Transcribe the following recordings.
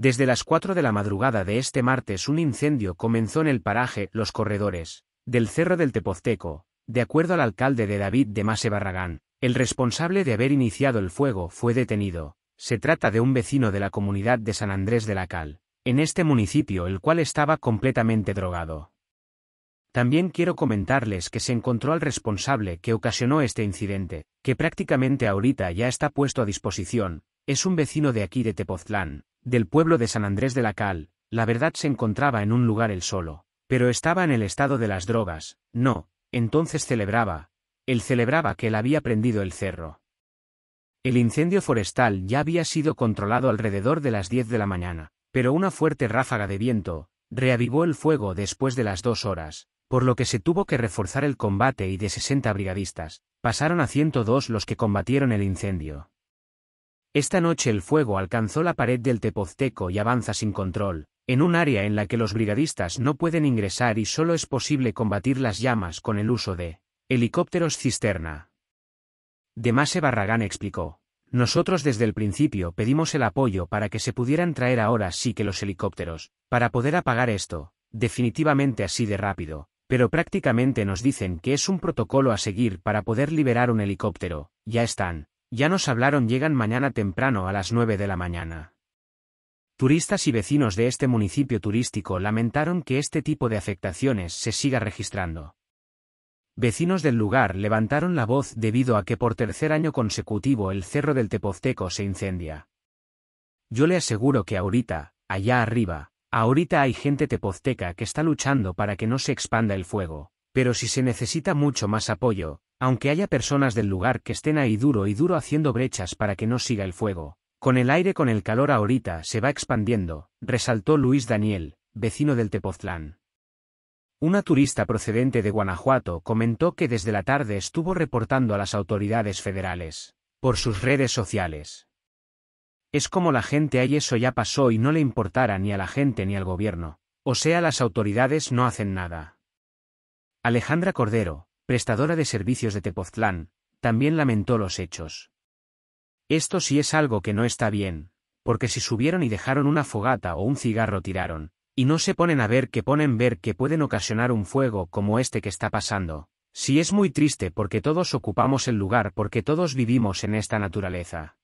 Desde las 4 de la madrugada de este martes un incendio comenzó en el paraje Los Corredores, del Cerro del Tepozteco, de acuerdo al alcalde de David de Mase Barragán. El responsable de haber iniciado el fuego fue detenido. Se trata de un vecino de la comunidad de San Andrés de la Cal, en este municipio el cual estaba completamente drogado. También quiero comentarles que se encontró al responsable que ocasionó este incidente, que prácticamente ahorita ya está puesto a disposición, es un vecino de aquí de Tepoztlán, del pueblo de San Andrés de la Cal, la verdad se encontraba en un lugar él solo, pero estaba en el estado de las drogas, no, entonces celebraba, él celebraba que él había prendido el cerro. El incendio forestal ya había sido controlado alrededor de las 10 de la mañana, pero una fuerte ráfaga de viento, reavivó el fuego después de las dos horas, por lo que se tuvo que reforzar el combate y de 60 brigadistas, pasaron a 102 los que combatieron el incendio. Esta noche el fuego alcanzó la pared del Tepozteco y avanza sin control, en un área en la que los brigadistas no pueden ingresar y solo es posible combatir las llamas con el uso de helicópteros cisterna. Demase Barragán explicó. Nosotros desde el principio pedimos el apoyo para que se pudieran traer ahora sí que los helicópteros, para poder apagar esto, definitivamente así de rápido, pero prácticamente nos dicen que es un protocolo a seguir para poder liberar un helicóptero, ya están, ya nos hablaron llegan mañana temprano a las 9 de la mañana. Turistas y vecinos de este municipio turístico lamentaron que este tipo de afectaciones se siga registrando. Vecinos del lugar levantaron la voz debido a que por tercer año consecutivo el cerro del Tepozteco se incendia. Yo le aseguro que ahorita, allá arriba, ahorita hay gente tepozteca que está luchando para que no se expanda el fuego, pero si se necesita mucho más apoyo, aunque haya personas del lugar que estén ahí duro y duro haciendo brechas para que no siga el fuego, con el aire con el calor ahorita se va expandiendo, resaltó Luis Daniel, vecino del Tepoztlán. Una turista procedente de Guanajuato comentó que desde la tarde estuvo reportando a las autoridades federales, por sus redes sociales. Es como la gente ahí eso ya pasó y no le importara ni a la gente ni al gobierno, o sea las autoridades no hacen nada. Alejandra Cordero, prestadora de servicios de Tepoztlán, también lamentó los hechos. Esto sí es algo que no está bien, porque si subieron y dejaron una fogata o un cigarro tiraron, y no se ponen a ver que ponen ver que pueden ocasionar un fuego como este que está pasando, sí es muy triste porque todos ocupamos el lugar porque todos vivimos en esta naturaleza.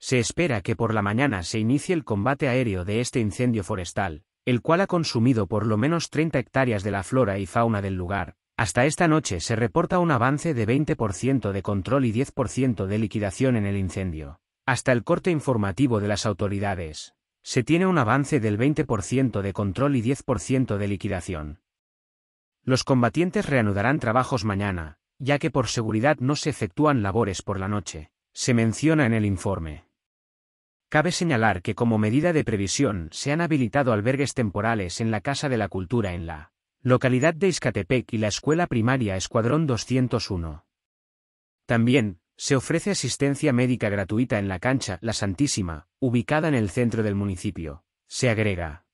Se espera que por la mañana se inicie el combate aéreo de este incendio forestal, el cual ha consumido por lo menos 30 hectáreas de la flora y fauna del lugar, hasta esta noche se reporta un avance de 20% de control y 10% de liquidación en el incendio. Hasta el corte informativo de las autoridades, se tiene un avance del 20% de control y 10% de liquidación. Los combatientes reanudarán trabajos mañana, ya que por seguridad no se efectúan labores por la noche, se menciona en el informe. Cabe señalar que como medida de previsión se han habilitado albergues temporales en la Casa de la Cultura en la Localidad de Iscatepec y la Escuela Primaria Escuadrón 201. También, se ofrece asistencia médica gratuita en la cancha La Santísima, ubicada en el centro del municipio. Se agrega.